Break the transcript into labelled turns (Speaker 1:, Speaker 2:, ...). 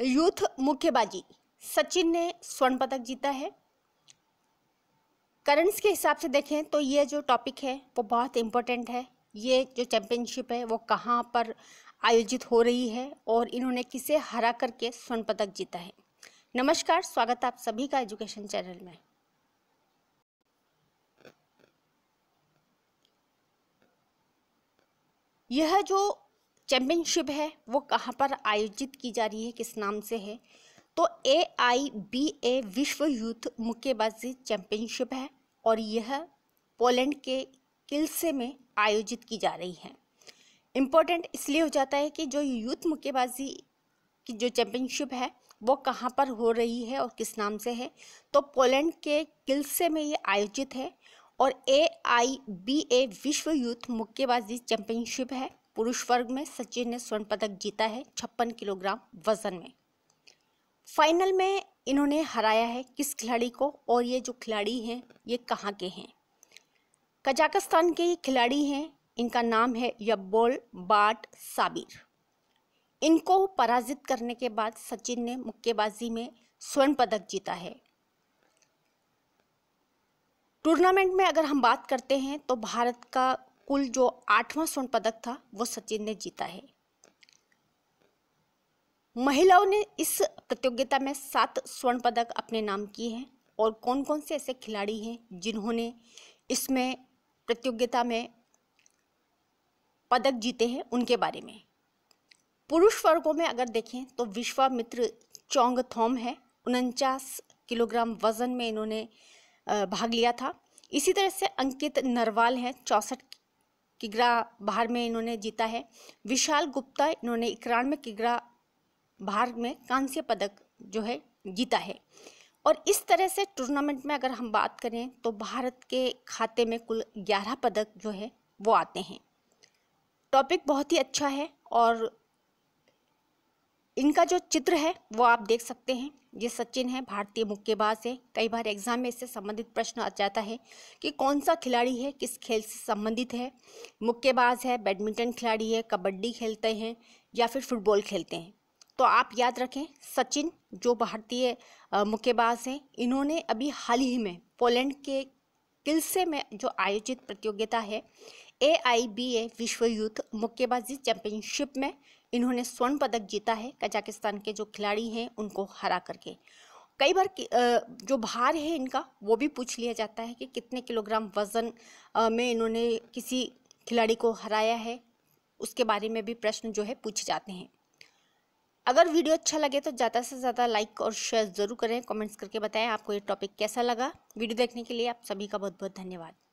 Speaker 1: youth मुक्केबाजी सचिन ने स्वर्ण पदक जीता है करंट्स के हिसाब से देखें तो ये जो टॉपिक है वो बहुत इम्पोर्टेंट है ये जो चैम्पियनशिप है वो कहाँ पर आयोजित हो रही है और इन्होंने किसे हरा करके स्वर्ण पदक जीता है नमस्कार स्वागत आप सभी का एजुकेशन चैनल में यह जो चैम्पियनशिप है वो कहाँ पर आयोजित की जा रही है किस नाम से है तो ए आई बी ए विश्व यूथ मुक्केबाजी चैम्पियनशिप है और यह पोलैंड के किल्से में आयोजित की जा रही है इम्पोर्टेंट इसलिए हो जाता है कि जो यूथ मुक्केबाजी की जो चैम्पियनशिप है वो कहाँ पर हो रही है और किस नाम से है तो पोलैंड के किल्से में ये आयोजित है और ए आई बी ए विश्व यूथ मुक्केबाजी चैम्पियनशिप है पुरुष वर्ग में सचिन ने स्वर्ण पदक जीता है छप्पन किलोग्राम वजन में फाइनल में इन्होंने हराया है किस खिलाड़ी को और ये जो खिलाड़ी हैं ये कहाँ के हैं कजाकिस्तान के ये खिलाड़ी हैं इनका नाम है यब्बोल बाट साबिर इनको पराजित करने के बाद सचिन ने मुक्केबाजी में स्वर्ण पदक जीता है टूर्नामेंट में अगर हम बात करते हैं तो भारत का कुल जो आठवां स्वर्ण पदक था वो सचिन ने जीता है महिलाओं ने इस प्रतियोगिता में सात स्वर्ण पदक अपने नाम किए हैं और कौन कौन से ऐसे खिलाड़ी हैं जिन्होंने इसमें प्रतियोगिता में पदक जीते हैं उनके बारे में पुरुष वर्गों में अगर देखें तो विश्वामित्र चौंग थोम है उनचास किलोग्राम वजन में इन्होंने भाग लिया था इसी तरह से अंकित नरवाल हैं चौंसठ किगरा भार में इन्होंने जीता है विशाल गुप्ता इन्होंने इक्यानवे किगरा भार में कांस्य पदक जो है जीता है और इस तरह से टूर्नामेंट में अगर हम बात करें तो भारत के खाते में कुल ग्यारह पदक जो है वो आते हैं टॉपिक बहुत ही अच्छा है और इनका जो चित्र है वो आप देख सकते हैं ये सचिन है भारतीय मुक्केबाज है कई बार एग्जाम में इससे संबंधित प्रश्न आ जाता है कि कौन सा खिलाड़ी है किस खेल से संबंधित है मुक्केबाज है बैडमिंटन खिलाड़ी है कबड्डी खेलते हैं या फिर फुटबॉल खेलते हैं तो आप याद रखें सचिन जो भारतीय मुक्केबाज हैं इन्होंने अभी हाल ही में पोलैंड के किल्से में जो आयोजित प्रतियोगिता है ए आई बी ए विश्व युद्ध मुक्केबाजी चैंपियनशिप में इन्होंने स्वर्ण पदक जीता है कजाकिस्तान के जो खिलाड़ी हैं उनको हरा करके कई बार जो भार है इनका वो भी पूछ लिया जाता है कि कितने किलोग्राम वज़न में इन्होंने किसी खिलाड़ी को हराया है उसके बारे में भी प्रश्न जो है पूछे जाते हैं अगर वीडियो अच्छा लगे तो ज़्यादा से ज़्यादा लाइक और शेयर ज़रूर करें कमेंट्स करके बताएं आपको ये टॉपिक कैसा लगा वीडियो देखने के लिए आप सभी का बहुत बहुत धन्यवाद